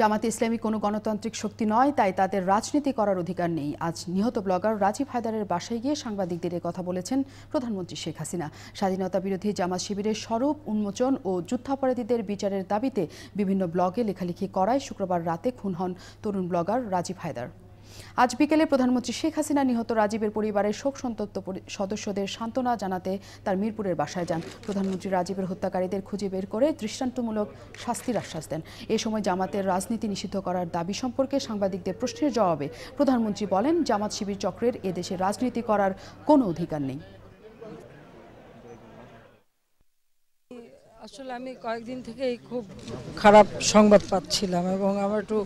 জামাতে ইসলামী কোনো গণতান্ত্রিক শক্তি নয় তাই তাদের রাজনীতি করার অধিকার নেই আজ নিহত ব্লগার রাজীব হায়দারের বাসায় গিয়ে সাংবাদিকদের কথা বলেছেন প্রধানমন্ত্রী শেখ হাসিনা স্বাধীনতা বিরোধী জামাত শিবিরের স্বরূপ উন্মোচন ও যুদ্ধাপরাধীদের বিচারের দাবিতে বিভিন্ন ব্লগে লেখালেখি করায় শুক্রবার রাতে খুন হন তরুণ ব্লগার রাজীব হায়দার আজ বিকেলে প্রধানমন্ত্রী শেখ হাসিনা নিহত রাজীবের পরিবারের শোক সন্তপ্ত সদস্যদের সান্ত্বনা জানাতে তার মিরপুরের বাসায় যান প্রধানমন্ত্রী রাজীবের হত্যাকারীদের খুঁজে বের করে দৃষ্টান্তমূলক শাস্তির আশ্বাস দেন এ সময় জামাতের রাজনীতি নিষিদ্ধ করার দাবি সম্পর্কে সাংবাদিকদের প্রশ্নের জবাবে প্রধানমন্ত্রী বলেন জামাত শিবির চক্রের এদেশে রাজনীতি করার কোনো অধিকার নেই আসলে আমি কয়েকদিন থেকেই খুব খারাপ সংবাদ পাচ্ছিলাম এবং আমার একটু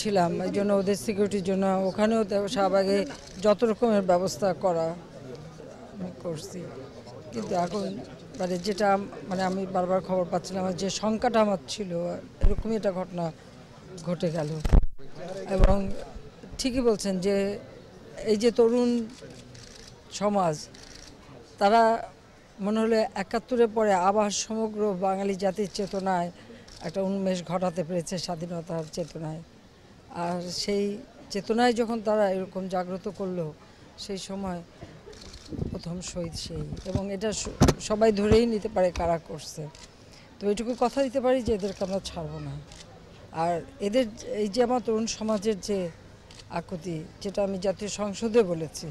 ছিলাম এই জন্য ওদের সিকিউরিটির জন্য ওখানেও শাহবাগে যত রকমের ব্যবস্থা করা করছি কিন্তু এখন মানে যেটা মানে আমি বারবার খবর পাচ্ছিলাম যে শঙ্কাটা আমার ছিল এরকমই একটা ঘটনা ঘটে গেল এবং ঠিকই বলছেন যে এই যে তরুণ সমাজ তারা মনে হলে একাত্তরের পরে আবার সমগ্র বাঙালি জাতির চেতনায় একটা উন্মেষ ঘটাতে পেরেছে স্বাধীনতার চেতনায় আর সেই চেতনায় যখন তারা এরকম জাগ্রত করলো সেই সময় প্রথম শহীদ সেই এবং এটা সবাই ধরেই নিতে পারে কারা করছে তো এটুকু কথা দিতে পারি যে এদেরকে আমরা ছাড়বো না আর এদের এই যে আমার তরুণ সমাজের যে আকুতি যেটা আমি জাতীয় সংসদে বলেছি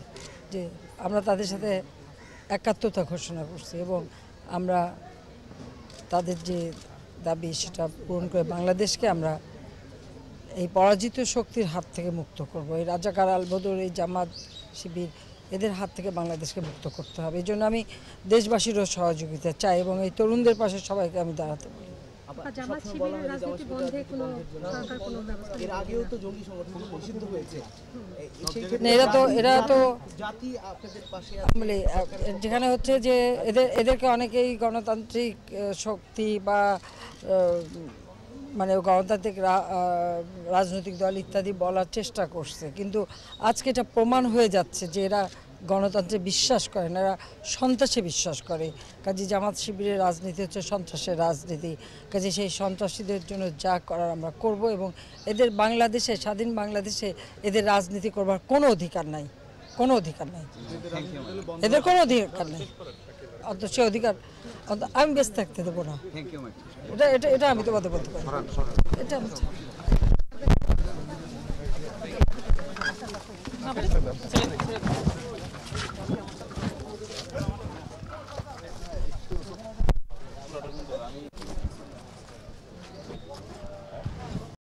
যে আমরা তাদের সাথে একাত্মতা ঘোষণা করছি এবং আমরা তাদের যে দাবি সেটা পূরণ করে বাংলাদেশকে আমরা এই পরাজিত শক্তির হাত থেকে মুক্ত করব এই রাজাকার আলবদর এই জামাত শিবির এদের হাত থেকে বাংলাদেশকে মুক্ত করতে হবে এই জন্য আমি দেশবাসীরও সহযোগিতা চাই এবং এই তরুণদের পাশে সবাইকে আমি দাঁড়াতে বলি যেখানে হচ্ছে যে এদের এদেরকে অনেকেই গণতান্ত্রিক শক্তি বা মানে গণতান্ত্রিক রাজনৈতিক দল ইত্যাদি বলার চেষ্টা করছে কিন্তু আজকে এটা প্রমাণ হয়ে যাচ্ছে যে এরা গণতন্ত্রে বিশ্বাস করে না এরা সন্ত্রাসে বিশ্বাস করে কাজে জামাত শিবিরের রাজনীতি হচ্ছে সন্ত্রাসের রাজনীতি কাজে সেই সন্ত্রাসীদের জন্য যা করার আমরা করব এবং এদের বাংলাদেশে স্বাধীন বাংলাদেশে এদের রাজনীতি করবার কোনো অধিকার নাই কোনো অধিকার নাই এদের কোনো অধিকার নেই অত সে অধিকার আমি বেঁচে থাকতে দেবো না এটা এটা এটা আমি তোমাদের বলতে পারি এটা আমি